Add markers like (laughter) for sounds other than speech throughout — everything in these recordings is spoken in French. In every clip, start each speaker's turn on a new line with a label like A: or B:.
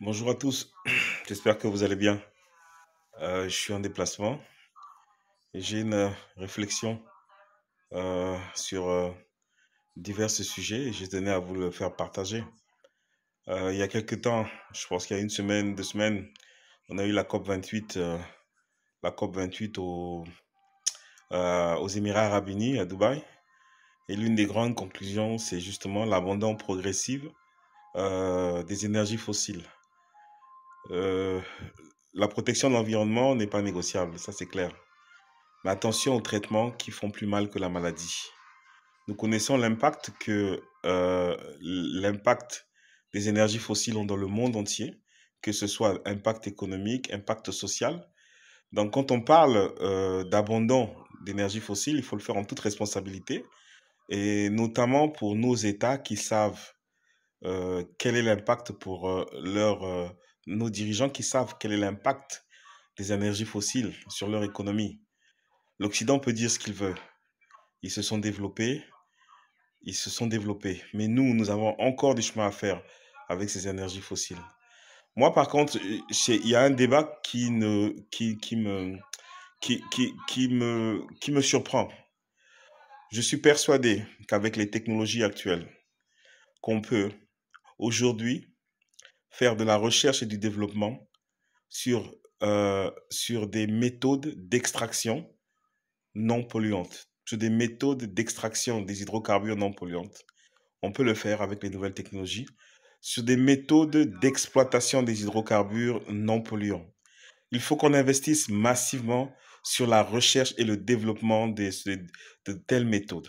A: Bonjour à tous, (clears throat) j'espère que vous allez bien. Euh, je suis en déplacement et j'ai une euh, réflexion euh, sur divers sujets et je tenais à vous le faire partager. il y a quelques temps, je pense qu'il y a une semaine, deux semaines, on a eu la COP28, la COP28 au, aux Émirats Arabes Unis, à Dubaï. Et l'une des grandes conclusions, c'est justement l'abandon progressif des énergies fossiles. Euh, la protection de l'environnement n'est pas négociable, ça c'est clair. Mais attention aux traitements qui font plus mal que la maladie. Nous connaissons l'impact que euh, l'impact des énergies fossiles ont dans le monde entier, que ce soit impact économique, impact social. Donc quand on parle euh, d'abandon d'énergie fossile, il faut le faire en toute responsabilité, et notamment pour nos États qui savent quel est l'impact pour leur nos dirigeants qui savent quel est l'impact des énergies fossiles sur leur économie. L'Occident peut dire ce qu'il veut. Ils se sont développés, ils se sont développés. Mais nous, nous avons encore du chemin à faire avec ces énergies fossiles. Moi, par contre, il y a un débat qui, ne, qui, me, qui, qui, me, qui me surprend. Je suis persuadé qu'avec les technologies actuelles, qu'on peut aujourd'hui faire de la recherche et du développement sur, euh, sur des méthodes d'extraction non polluantes, sur des méthodes d'extraction des hydrocarbures non polluantes. On peut le faire avec les nouvelles technologies, sur des méthodes d'exploitation des hydrocarbures non polluants. Il faut qu'on investisse massivement sur la recherche et le développement de telles méthodes.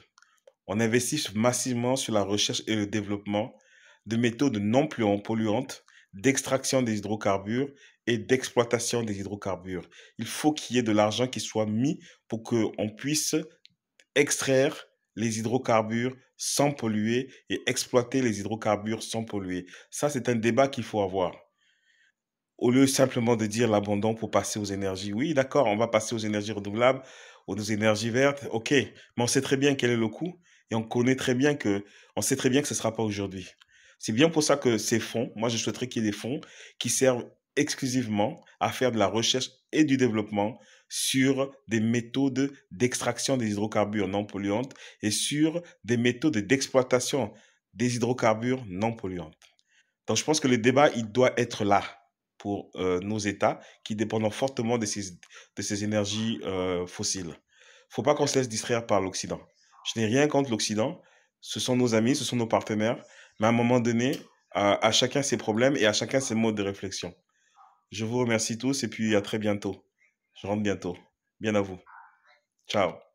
A: On investit massivement sur la recherche et le développement de méthodes non polluantes d'extraction des hydrocarbures et d'exploitation des hydrocarbures. Il faut qu'il y ait de l'argent qui soit mis pour qu'on puisse extraire les hydrocarbures sans polluer et exploiter les hydrocarbures sans polluer. Ça, c'est un débat qu'il faut avoir. Au lieu simplement de dire l'abandon pour passer aux énergies. Oui, d'accord, on va passer aux énergies renouvelables, aux énergies vertes, ok, mais on sait très bien quel est le coût et on connaît très bien que, on sait très bien que ce ne sera pas aujourd'hui. C'est bien pour ça que ces fonds, moi je souhaiterais qu'il y ait des fonds qui servent exclusivement à faire de la recherche et du développement sur des méthodes d'extraction des hydrocarbures non polluantes et sur des méthodes d'exploitation des hydrocarbures non polluantes. Donc je pense que le débat, il doit être là pour euh, nos États qui dépendent fortement de ces, de ces énergies euh, fossiles. faut pas qu'on se laisse distraire par l'Occident. Je n'ai rien contre l'Occident. Ce sont nos amis, ce sont nos partenaires. Mais à un moment donné, à, chacun ses problèmes et à chacun ses modes de réflexion. Je vous remercie tous et puis à très bientôt. Je rentre bientôt. Bien à vous. Ciao.